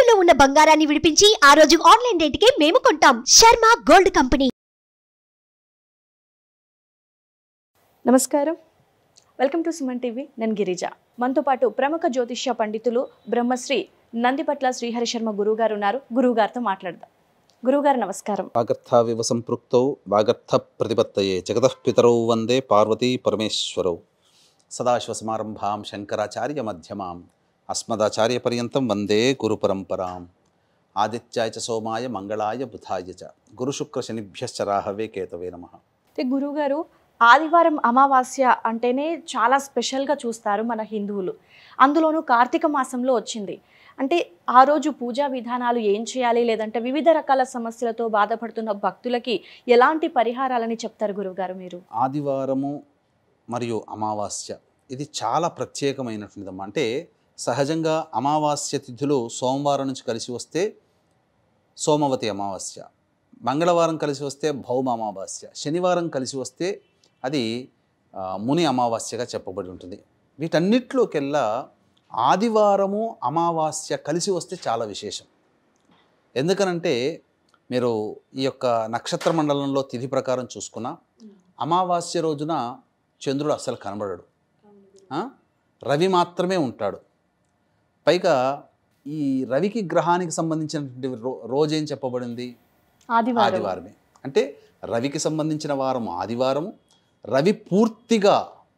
తాకట్టులో ఉన్న బంగారాన్ని విడిపించి ఆ రోజు ఆన్లైన్ రేటుకే మేము కొంటాం శర్మ గోల్డ్ కంపెనీ నమస్కారం వెల్కమ్ టు సుమన్ టీవీ నేను గిరిజ మనతో పాటు ప్రముఖ జ్యోతిష్య పండితులు బ్రహ్మశ్రీ నందిపట్ల శ్రీహరి శర్మ గారు ఉన్నారు గురువు గారితో మాట్లాడదాం గురుగారు నమస్కారం వివ సంపృక్తౌ వాగర్థ ప్రతిపత్తయే పితరౌ వందే పార్వతీ పరమేశ్వరౌ సదాశివ సమారంభాం శంకరాచార్య మధ్యమాం అస్మదాచార్య పర్యంతం వందే పరంపరాం ఆదిత్యాయ చ సోమాయ మంగళాయ బుధాయ చ శుక్ర శనిభ్యశ్చ రాహవే కేతవే నమ గురుగారు ఆదివారం అమావాస్య అంటేనే చాలా స్పెషల్గా చూస్తారు మన హిందువులు అందులోనూ కార్తీక మాసంలో వచ్చింది అంటే ఆ రోజు పూజా విధానాలు ఏం చేయాలి లేదంటే వివిధ రకాల సమస్యలతో బాధపడుతున్న భక్తులకి ఎలాంటి పరిహారాలని చెప్తారు గురువుగారు మీరు ఆదివారము మరియు అమావాస్య ఇది చాలా ప్రత్యేకమైనటువంటిదమ్మా అంటే సహజంగా అమావాస్య తిథులు సోమవారం నుంచి కలిసి వస్తే సోమవతి అమావాస్య మంగళవారం కలిసి వస్తే భౌమ అమావాస్య శనివారం కలిసి వస్తే అది ముని అమావాస్యగా చెప్పబడి ఉంటుంది వీటన్నిటిలోకెల్లా ఆదివారము అమావాస్య కలిసి వస్తే చాలా విశేషం ఎందుకనంటే మీరు ఈ యొక్క నక్షత్ర మండలంలో తిథి ప్రకారం చూసుకున్న అమావాస్య రోజున చంద్రుడు అసలు కనబడడు రవి మాత్రమే ఉంటాడు పైగా ఈ రవికి గ్రహానికి సంబంధించిన రోజు ఏం చెప్పబడింది ఆదివారమే అంటే రవికి సంబంధించిన వారం ఆదివారం రవి పూర్తిగా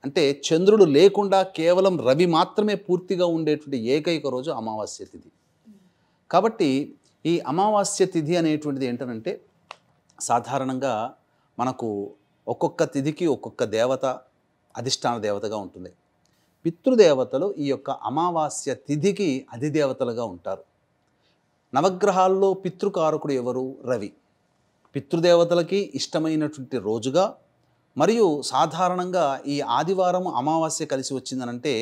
అంటే చంద్రుడు లేకుండా కేవలం రవి మాత్రమే పూర్తిగా ఉండేటువంటి ఏకైక రోజు అమావాస్య తిథి కాబట్టి ఈ అమావాస్య తిథి అనేటువంటిది ఏంటంటే సాధారణంగా మనకు ఒక్కొక్క తిథికి ఒక్కొక్క దేవత అధిష్టాన దేవతగా ఉంటుంది పితృదేవతలు ఈ యొక్క అమావాస్య తిథికి అధిదేవతలుగా ఉంటారు నవగ్రహాల్లో పితృకారకుడు ఎవరు రవి పితృదేవతలకి ఇష్టమైనటువంటి రోజుగా మరియు సాధారణంగా ఈ ఆదివారం అమావాస్య కలిసి వచ్చిందనంటే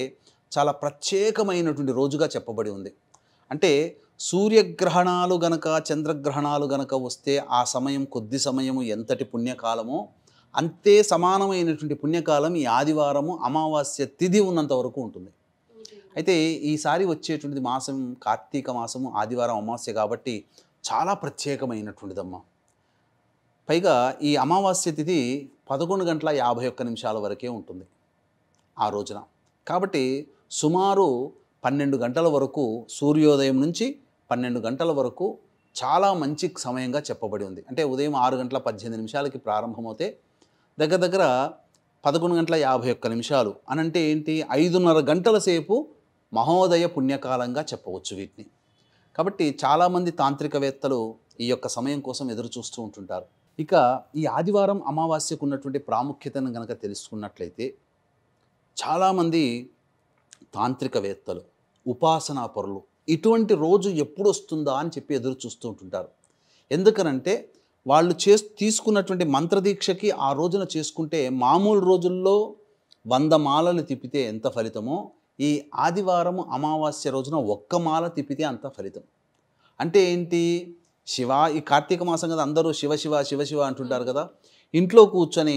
చాలా ప్రత్యేకమైనటువంటి రోజుగా చెప్పబడి ఉంది అంటే సూర్యగ్రహణాలు గనక చంద్రగ్రహణాలు గనక వస్తే ఆ సమయం కొద్ది సమయము ఎంతటి పుణ్యకాలమో అంతే సమానమైనటువంటి పుణ్యకాలం ఈ ఆదివారము అమావాస్య తిథి ఉన్నంత వరకు ఉంటుంది అయితే ఈసారి వచ్చేటువంటి మాసం కార్తీక మాసము ఆదివారం అమావాస్య కాబట్టి చాలా ప్రత్యేకమైనటువంటిదమ్మ పైగా ఈ అమావాస్య తిథి పదకొండు గంటల యాభై ఒక్క నిమిషాల వరకే ఉంటుంది ఆ రోజున కాబట్టి సుమారు పన్నెండు గంటల వరకు సూర్యోదయం నుంచి పన్నెండు గంటల వరకు చాలా మంచి సమయంగా చెప్పబడి ఉంది అంటే ఉదయం ఆరు గంటల పద్దెనిమిది నిమిషాలకి ప్రారంభమవుతే దగ్గర దగ్గర పదకొండు గంటల యాభై ఒక్క నిమిషాలు అనంటే ఏంటి ఐదున్నర గంటల సేపు మహోదయ పుణ్యకాలంగా చెప్పవచ్చు వీటిని కాబట్టి చాలామంది తాంత్రికవేత్తలు ఈ యొక్క సమయం కోసం ఎదురు చూస్తూ ఉంటుంటారు ఇక ఈ ఆదివారం అమావాస్యకు ఉన్నటువంటి ప్రాముఖ్యతను కనుక తెలుసుకున్నట్లయితే చాలామంది తాంత్రికవేత్తలు ఉపాసనా పరులు ఇటువంటి రోజు ఎప్పుడు వస్తుందా అని చెప్పి ఎదురు చూస్తూ ఉంటుంటారు ఎందుకనంటే వాళ్ళు చే తీసుకున్నటువంటి మంత్రదీక్షకి ఆ రోజున చేసుకుంటే మామూలు రోజుల్లో వంద మాలలు తిప్పితే ఎంత ఫలితమో ఈ ఆదివారం అమావాస్య రోజున ఒక్క మాల తిప్పితే అంత ఫలితం అంటే ఏంటి శివ ఈ కార్తీక మాసం కదా అందరూ శివ శివ శివ శివ అంటుంటారు కదా ఇంట్లో కూర్చొని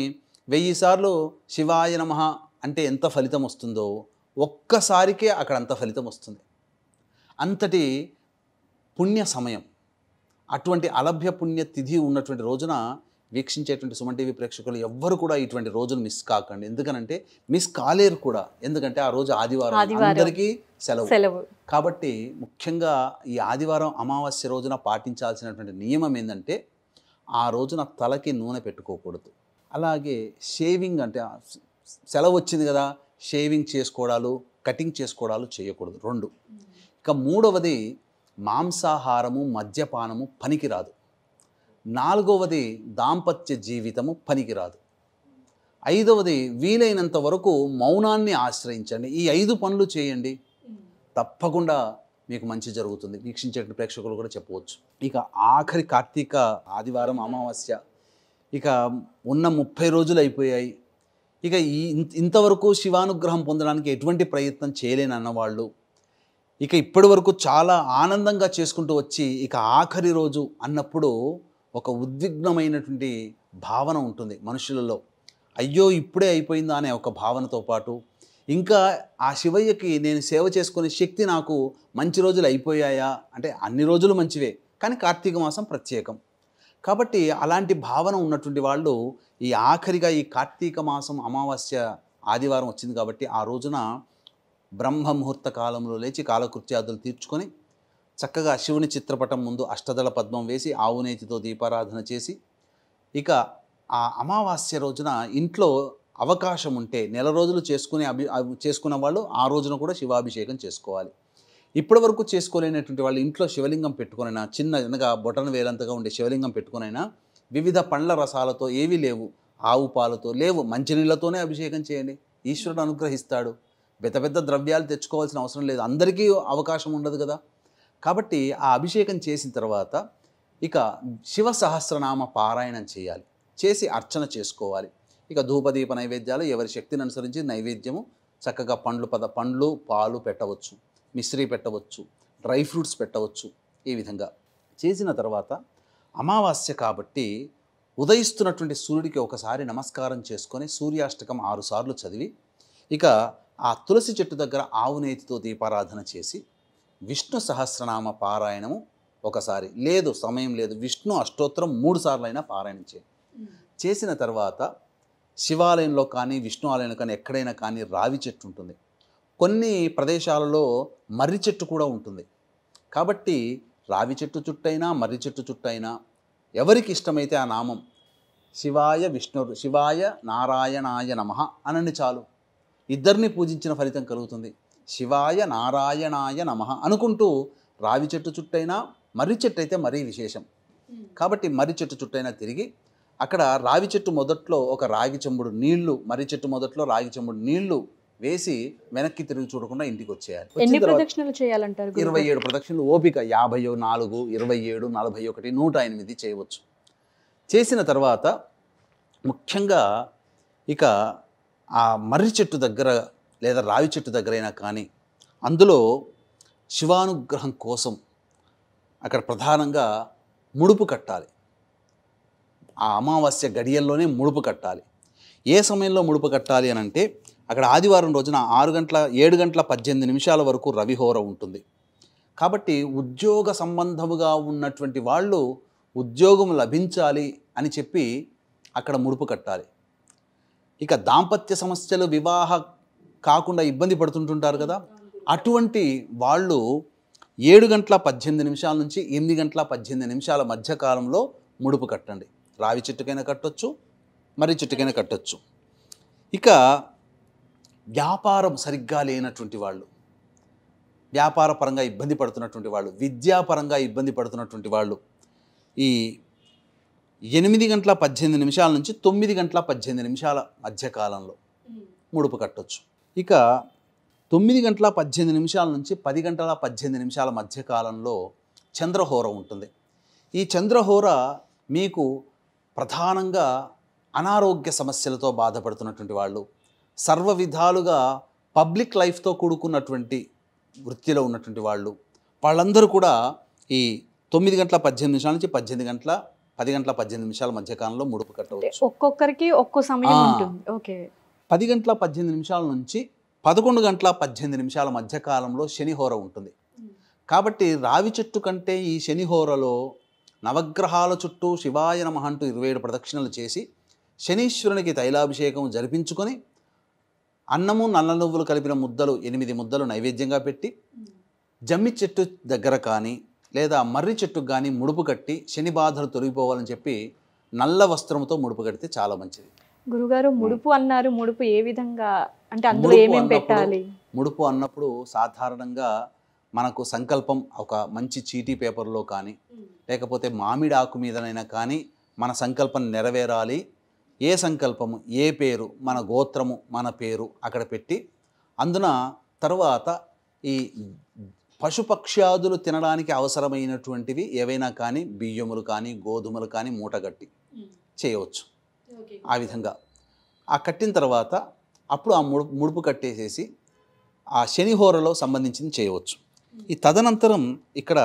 వెయ్యి సార్లు శివాయ నమ అంటే ఎంత ఫలితం వస్తుందో ఒక్కసారికే అక్కడ అంత ఫలితం వస్తుంది అంతటి పుణ్య సమయం అటువంటి అలభ్య పుణ్య తిథి ఉన్నటువంటి రోజున వీక్షించేటువంటి సుమన్ టీవీ ప్రేక్షకులు ఎవ్వరు కూడా ఇటువంటి రోజును మిస్ కాకండి ఎందుకనంటే మిస్ కాలేరు కూడా ఎందుకంటే ఆ రోజు ఆదివారం అందరికీ సెలవు సెలవు కాబట్టి ముఖ్యంగా ఈ ఆదివారం అమావాస్య రోజున పాటించాల్సినటువంటి నియమం ఏంటంటే ఆ రోజున తలకి నూనె పెట్టుకోకూడదు అలాగే షేవింగ్ అంటే సెలవు వచ్చింది కదా షేవింగ్ చేసుకోవడాలు కటింగ్ చేసుకోవడాలు చేయకూడదు రెండు ఇక మూడవది మాంసాహారము మద్యపానము పనికిరాదు నాలుగవది దాంపత్య జీవితము పనికిరాదు ఐదవది వీలైనంత వరకు మౌనాన్ని ఆశ్రయించండి ఈ ఐదు పనులు చేయండి తప్పకుండా మీకు మంచి జరుగుతుంది వీక్షించే ప్రేక్షకులు కూడా చెప్పవచ్చు ఇక ఆఖరి కార్తీక ఆదివారం అమావాస్య ఇక ఉన్న ముప్పై రోజులు అయిపోయాయి ఇక ఈ ఇంతవరకు శివానుగ్రహం పొందడానికి ఎటువంటి ప్రయత్నం చేయలేనన్నవాళ్ళు ఇక ఇప్పటి వరకు చాలా ఆనందంగా చేసుకుంటూ వచ్చి ఇక ఆఖరి రోజు అన్నప్పుడు ఒక ఉద్విగ్నమైనటువంటి భావన ఉంటుంది మనుషులలో అయ్యో ఇప్పుడే అయిపోయిందా అనే ఒక భావనతో పాటు ఇంకా ఆ శివయ్యకి నేను సేవ చేసుకునే శక్తి నాకు మంచి రోజులు అయిపోయాయా అంటే అన్ని రోజులు మంచివే కానీ కార్తీక మాసం ప్రత్యేకం కాబట్టి అలాంటి భావన ఉన్నటువంటి వాళ్ళు ఈ ఆఖరిగా ఈ కార్తీక మాసం అమావాస్య ఆదివారం వచ్చింది కాబట్టి ఆ రోజున బ్రహ్మముహూర్త కాలంలో లేచి కాలకృత్యాదులు తీర్చుకొని చక్కగా శివుని చిత్రపటం ముందు అష్టదళ పద్మం వేసి ఆవునేతితో దీపారాధన చేసి ఇక ఆ అమావాస్య రోజున ఇంట్లో అవకాశం ఉంటే నెల రోజులు చేసుకునే అభి చేసుకున్న వాళ్ళు ఆ రోజున కూడా శివాభిషేకం చేసుకోవాలి ఇప్పటి వరకు చేసుకోలేనటువంటి వాళ్ళు ఇంట్లో శివలింగం పెట్టుకునైనా చిన్న చిన్నగా బొటన వేలంతగా ఉండే శివలింగం పెట్టుకునైనా వివిధ పండ్ల రసాలతో ఏవీ లేవు ఆవు పాలతో లేవు మంచినీళ్ళతోనే అభిషేకం చేయండి ఈశ్వరుడు అనుగ్రహిస్తాడు పెద్ద పెద్ద ద్రవ్యాలు తెచ్చుకోవాల్సిన అవసరం లేదు అందరికీ అవకాశం ఉండదు కదా కాబట్టి ఆ అభిషేకం చేసిన తర్వాత ఇక శివ సహస్రనామ పారాయణం చేయాలి చేసి అర్చన చేసుకోవాలి ఇక ధూపదీప నైవేద్యాలు ఎవరి శక్తిని అనుసరించి నైవేద్యము చక్కగా పండ్లు పద పండ్లు పాలు పెట్టవచ్చు మిశ్రీ పెట్టవచ్చు డ్రై ఫ్రూట్స్ పెట్టవచ్చు ఈ విధంగా చేసిన తర్వాత అమావాస్య కాబట్టి ఉదయిస్తున్నటువంటి సూర్యుడికి ఒకసారి నమస్కారం చేసుకొని సూర్యాష్టకం ఆరుసార్లు చదివి ఇక ఆ తులసి చెట్టు దగ్గర ఆవునేతితో దీపారాధన చేసి విష్ణు సహస్రనామ పారాయణము ఒకసారి లేదు సమయం లేదు విష్ణు అష్టోత్తరం మూడు అయినా పారాయణం చేయండి చేసిన తర్వాత శివాలయంలో కానీ విష్ణు ఆలయంలో కానీ ఎక్కడైనా కానీ రావి చెట్టు ఉంటుంది కొన్ని ప్రదేశాలలో మర్రి చెట్టు కూడా ఉంటుంది కాబట్టి రావి చెట్టు చుట్టైనా మర్రి చెట్టు చుట్టైనా ఎవరికి ఇష్టమైతే ఆ నామం శివాయ విష్ణు శివాయ నారాయణాయ నమ అనని చాలు ఇద్దరిని పూజించిన ఫలితం కలుగుతుంది శివాయ నారాయణాయ నమ అనుకుంటూ రావి చెట్టు చుట్టైనా మర్రి చెట్టు అయితే మరీ విశేషం కాబట్టి మర్రి చెట్టు చుట్టైనా తిరిగి అక్కడ రావి చెట్టు మొదట్లో ఒక రాగి చెంబుడు నీళ్లు మర్రి చెట్టు మొదట్లో రాగి చెంబుడు నీళ్లు వేసి వెనక్కి తిరిగి చూడకుండా ఇంటికి వచ్చేయాలి ఇరవై ఏడు ప్రదక్షిణలు ఓపిక యాభై నాలుగు ఇరవై ఏడు నలభై ఒకటి నూట ఎనిమిది చేయవచ్చు చేసిన తర్వాత ముఖ్యంగా ఇక ఆ మర్రి చెట్టు దగ్గర లేదా రావి చెట్టు దగ్గరైనా కానీ అందులో శివానుగ్రహం కోసం అక్కడ ప్రధానంగా ముడుపు కట్టాలి ఆ అమావాస్య గడియల్లోనే ముడుపు కట్టాలి ఏ సమయంలో ముడుపు కట్టాలి అని అంటే అక్కడ ఆదివారం రోజున ఆరు గంటల ఏడు గంటల పద్దెనిమిది నిమిషాల వరకు రవిహోర ఉంటుంది కాబట్టి ఉద్యోగ సంబంధముగా ఉన్నటువంటి వాళ్ళు ఉద్యోగం లభించాలి అని చెప్పి అక్కడ ముడుపు కట్టాలి ఇక దాంపత్య సమస్యలు వివాహ కాకుండా ఇబ్బంది పడుతుంటుంటారు కదా అటువంటి వాళ్ళు ఏడు గంటల పద్దెనిమిది నిమిషాల నుంచి ఎనిమిది గంటల పద్దెనిమిది నిమిషాల మధ్య కాలంలో ముడుపు కట్టండి రావి చెట్టుకైనా కట్టొచ్చు మరి చెట్టుకైనా కట్టొచ్చు ఇక వ్యాపారం సరిగ్గా లేనటువంటి వాళ్ళు వ్యాపార పరంగా ఇబ్బంది పడుతున్నటువంటి వాళ్ళు విద్యాపరంగా ఇబ్బంది పడుతున్నటువంటి వాళ్ళు ఈ ఎనిమిది గంటల పద్దెనిమిది నిమిషాల నుంచి తొమ్మిది గంటల పద్దెనిమిది నిమిషాల మధ్యకాలంలో ముడుపు కట్టొచ్చు ఇక తొమ్మిది గంటల పద్దెనిమిది నిమిషాల నుంచి పది గంటల పద్దెనిమిది నిమిషాల మధ్యకాలంలో చంద్రహోర ఉంటుంది ఈ చంద్రహోర మీకు ప్రధానంగా అనారోగ్య సమస్యలతో బాధపడుతున్నటువంటి వాళ్ళు సర్వ విధాలుగా పబ్లిక్ లైఫ్తో కూడుకున్నటువంటి వృత్తిలో ఉన్నటువంటి వాళ్ళు వాళ్ళందరూ కూడా ఈ తొమ్మిది గంటల పద్దెనిమిది నిమిషాల నుంచి పద్దెనిమిది గంటల పది గంటల పద్దెనిమిది నిమిషాల మధ్యకాలంలో ముడుపు కట్టవచ్చు ఒక్కొక్కరికి ఒక్కో సమయం ఓకే పది గంటల పద్దెనిమిది నిమిషాల నుంచి పదకొండు గంటల పద్దెనిమిది నిమిషాల మధ్య కాలంలో శనిహోర ఉంటుంది కాబట్టి రావి చెట్టు కంటే ఈ శనిహోరలో నవగ్రహాల చుట్టూ శివాయ నమ అంటూ ఇరవై ఏడు ప్రదక్షిణలు చేసి శనీశ్వరునికి తైలాభిషేకం జరిపించుకొని అన్నము నల్ల నువ్వులు కలిపిన ముద్దలు ఎనిమిది ముద్దలు నైవేద్యంగా పెట్టి జమ్మి చెట్టు దగ్గర కానీ లేదా మర్రి చెట్టుకు కానీ ముడుపు కట్టి శని బాధలు తొలగిపోవాలని చెప్పి నల్ల వస్త్రంతో ముడుపు కడితే చాలా మంచిది గురుగారు ముడుపు అన్నారు ముడుపు ఏ విధంగా అంటే అందులో ఏమేమి పెట్టాలి ముడుపు అన్నప్పుడు సాధారణంగా మనకు సంకల్పం ఒక మంచి చీటీ పేపర్లో కానీ లేకపోతే మామిడి ఆకు మీదనైనా కానీ మన సంకల్పం నెరవేరాలి ఏ సంకల్పము ఏ పేరు మన గోత్రము మన పేరు అక్కడ పెట్టి అందున తర్వాత ఈ పశుపక్ష్యాదులు తినడానికి అవసరమైనటువంటివి ఏవైనా కానీ బియ్యములు కానీ గోధుమలు కానీ మూటగట్టి చేయవచ్చు ఆ విధంగా ఆ కట్టిన తర్వాత అప్పుడు ఆ ముడు ముడుపు కట్టేసేసి ఆ శనిహోరలో సంబంధించింది చేయవచ్చు ఈ తదనంతరం ఇక్కడ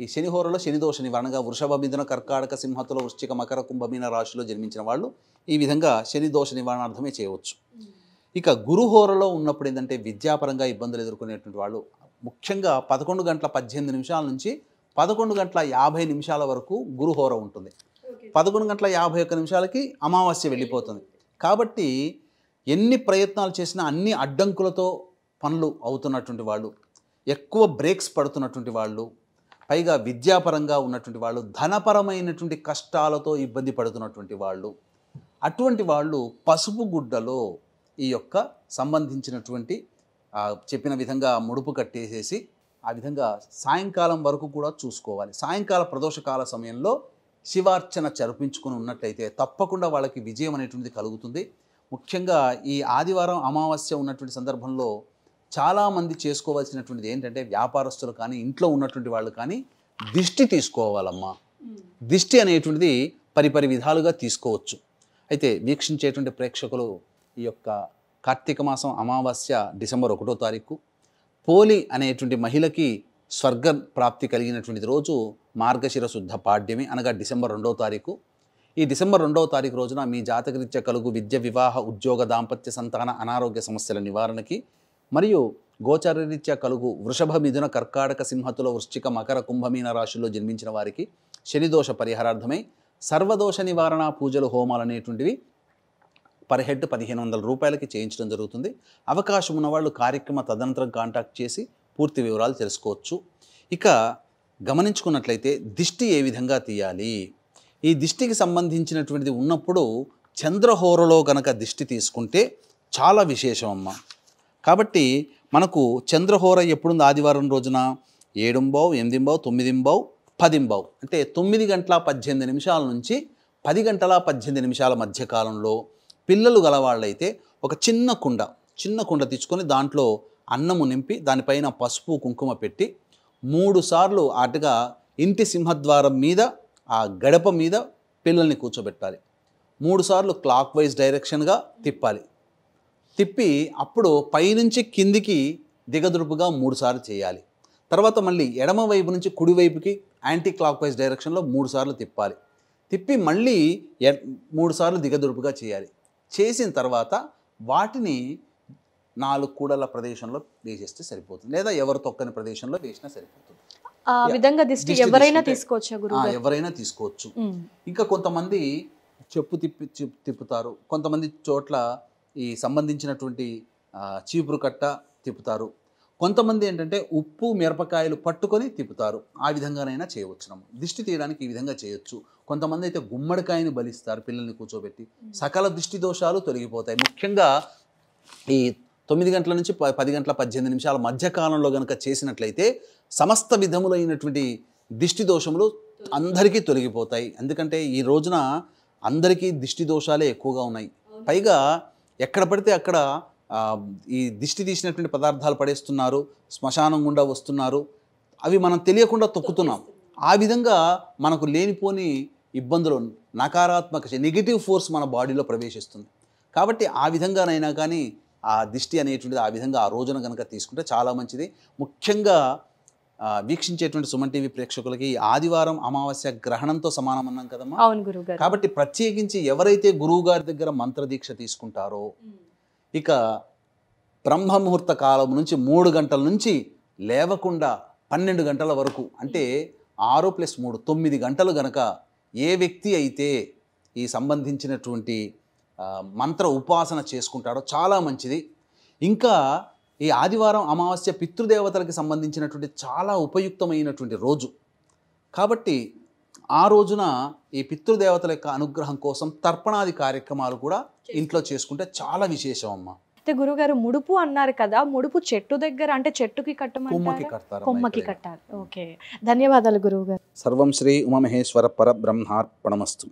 ఈ శనిహోరలో శనిదోష నివారణగా వృషభ మిథున కర్కాటక సింహతుల వృశ్చిక మకర కుంభమీన రాశిలో జన్మించిన వాళ్ళు ఈ విధంగా శనిదోష నివారణార్థమే చేయవచ్చు ఇక గురుహోరలో ఉన్నప్పుడు ఏంటంటే విద్యాపరంగా ఇబ్బందులు ఎదుర్కొనేటువంటి వాళ్ళు ముఖ్యంగా పదకొండు గంటల పద్దెనిమిది నిమిషాల నుంచి పదకొండు గంటల యాభై నిమిషాల వరకు గురుహోర ఉంటుంది పదకొండు గంటల యాభై ఒక్క నిమిషాలకి అమావాస్య వెళ్ళిపోతుంది కాబట్టి ఎన్ని ప్రయత్నాలు చేసినా అన్ని అడ్డంకులతో పనులు అవుతున్నటువంటి వాళ్ళు ఎక్కువ బ్రేక్స్ పడుతున్నటువంటి వాళ్ళు పైగా విద్యాపరంగా ఉన్నటువంటి వాళ్ళు ధనపరమైనటువంటి కష్టాలతో ఇబ్బంది పడుతున్నటువంటి వాళ్ళు అటువంటి వాళ్ళు పసుపు గుడ్డలో ఈ యొక్క సంబంధించినటువంటి చెప్పిన విధంగా ముడుపు కట్టేసేసి ఆ విధంగా సాయంకాలం వరకు కూడా చూసుకోవాలి సాయంకాల ప్రదోషకాల సమయంలో శివార్చన చరిపించుకుని ఉన్నట్లయితే తప్పకుండా వాళ్ళకి విజయం అనేటువంటిది కలుగుతుంది ముఖ్యంగా ఈ ఆదివారం అమావాస్య ఉన్నటువంటి సందర్భంలో చాలామంది చేసుకోవాల్సినటువంటిది ఏంటంటే వ్యాపారస్తులు కానీ ఇంట్లో ఉన్నటువంటి వాళ్ళు కానీ దిష్టి తీసుకోవాలమ్మా దిష్టి అనేటువంటిది పరిపరి విధాలుగా తీసుకోవచ్చు అయితే వీక్షించేటువంటి ప్రేక్షకులు ఈ యొక్క కార్తీక మాసం అమావాస్య డిసెంబర్ ఒకటో తారీఖు పోలి అనేటువంటి మహిళకి స్వర్గ ప్రాప్తి కలిగినటువంటి రోజు మార్గశిర శుద్ధ పాడ్యమి అనగా డిసెంబర్ రెండవ తారీఖు ఈ డిసెంబర్ రెండవ తారీఖు రోజున మీ జాతకరీత్యా కలుగు విద్య వివాహ ఉద్యోగ దాంపత్య సంతాన అనారోగ్య సమస్యల నివారణకి మరియు గోచరరీత్యా కలుగు వృషభ మిథున కర్కాటక సింహతుల వృశ్చిక మకర కుంభమీన రాశుల్లో జన్మించిన వారికి శనిదోష పరిహారార్థమై సర్వదోష నివారణ పూజలు హోమాలు అనేటువంటివి పర్ హెడ్ పదిహేను వందల రూపాయలకి చేయించడం జరుగుతుంది అవకాశం ఉన్నవాళ్ళు కార్యక్రమ తదనంతరం కాంటాక్ట్ చేసి పూర్తి వివరాలు తెలుసుకోవచ్చు ఇక గమనించుకున్నట్లయితే దిష్టి ఏ విధంగా తీయాలి ఈ దిష్టికి సంబంధించినటువంటిది ఉన్నప్పుడు చంద్రహోరలో గనక దిష్టి తీసుకుంటే చాలా విశేషం అమ్మ కాబట్టి మనకు చంద్రహోర ఉంది ఆదివారం రోజున ఏడుంబావు ఎనిమిదింబావు తొమ్మిదింబావు పదింబావు అంటే తొమ్మిది గంటల పద్దెనిమిది నిమిషాల నుంచి పది గంటల పద్దెనిమిది నిమిషాల మధ్యకాలంలో కాలంలో పిల్లలు గలవాళ్ళైతే ఒక చిన్న కుండ చిన్న కుండ తీసుకొని దాంట్లో అన్నము నింపి దానిపైన పసుపు కుంకుమ పెట్టి మూడు సార్లు అటుగా ఇంటి సింహద్వారం మీద ఆ గడప మీద పిల్లల్ని కూర్చోబెట్టాలి మూడు సార్లు క్లాక్ వైజ్ డైరెక్షన్గా తిప్పాలి తిప్పి అప్పుడు పైనుంచి కిందికి దిగదుడుపుగా మూడుసార్లు చేయాలి తర్వాత మళ్ళీ ఎడమ వైపు నుంచి కుడివైపుకి యాంటీ క్లాక్ వైజ్ డైరెక్షన్లో మూడు సార్లు తిప్పాలి తిప్పి మళ్ళీ మూడు సార్లు దిగదురుపుగా చేయాలి చేసిన తర్వాత వాటిని నాలుగు కూడల ప్రదేశంలో వేసేస్తే సరిపోతుంది లేదా ఎవరు తొక్కని ప్రదేశంలో వేసినా సరిపోతుంది ఆ విధంగా దిష్టి ఎవరైనా తీసుకోవచ్చు ఎవరైనా తీసుకోవచ్చు ఇంకా కొంతమంది చెప్పు తిప్పి తిప్పుతారు కొంతమంది చోట్ల ఈ సంబంధించినటువంటి చీపురు కట్ట తిప్పుతారు కొంతమంది ఏంటంటే ఉప్పు మిరపకాయలు పట్టుకొని తిప్పుతారు ఆ విధంగానైనా చేయవచ్చు దిష్టి తీయడానికి ఈ విధంగా చేయొచ్చు కొంతమంది అయితే గుమ్మడికాయని బలిస్తారు పిల్లల్ని కూర్చోబెట్టి సకల దిష్టి దోషాలు తొలగిపోతాయి ముఖ్యంగా ఈ తొమ్మిది గంటల నుంచి పది గంటల పద్దెనిమిది నిమిషాల మధ్యకాలంలో కనుక చేసినట్లయితే సమస్త విధములైనటువంటి దిష్టి దోషములు అందరికీ తొలగిపోతాయి ఎందుకంటే ఈ రోజున అందరికీ దిష్టి దోషాలే ఎక్కువగా ఉన్నాయి పైగా ఎక్కడ పడితే అక్కడ ఈ దిష్టి తీసినటువంటి పదార్థాలు పడేస్తున్నారు శ్మశానం గుండా వస్తున్నారు అవి మనం తెలియకుండా తొక్కుతున్నాం ఆ విధంగా మనకు లేనిపోని ఇబ్బందులు నకారాత్మక నెగిటివ్ ఫోర్స్ మన బాడీలో ప్రవేశిస్తుంది కాబట్టి ఆ విధంగానైనా కానీ ఆ దిష్టి అనేటువంటిది ఆ విధంగా ఆ రోజున కనుక తీసుకుంటే చాలా మంచిది ముఖ్యంగా వీక్షించేటువంటి సుమన్ టీవీ ప్రేక్షకులకి ఆదివారం అమావాస్య గ్రహణంతో సమానం అన్నాం కదమ్మా కాబట్టి ప్రత్యేకించి ఎవరైతే గురువు గారి దగ్గర మంత్రదీక్ష తీసుకుంటారో ఇక బ్రహ్మముహూర్త కాలం నుంచి మూడు గంటల నుంచి లేవకుండా పన్నెండు గంటల వరకు అంటే ఆరు ప్లస్ మూడు తొమ్మిది గంటలు గనక ఏ వ్యక్తి అయితే ఈ సంబంధించినటువంటి మంత్ర ఉపాసన చేసుకుంటాడో చాలా మంచిది ఇంకా ఈ ఆదివారం అమావాస్య పితృదేవతలకు సంబంధించినటువంటి చాలా ఉపయుక్తమైనటువంటి రోజు కాబట్టి ఆ రోజున ఈ పితృదేవతల యొక్క అనుగ్రహం కోసం తర్పణాది కార్యక్రమాలు కూడా ఇంట్లో చేసుకుంటే చాలా విశేషం అమ్మ అయితే గురుగారు ముడుపు అన్నారు కదా ముడుపు చెట్టు దగ్గర అంటే చెట్టుకి కట్టమని కొమ్మకి కట్టారు ఓకే ధన్యవాదాలు గురువు గారు సర్వం శ్రీ ఉమమహేశ్వర బ్రహ్మార్పణమస్తు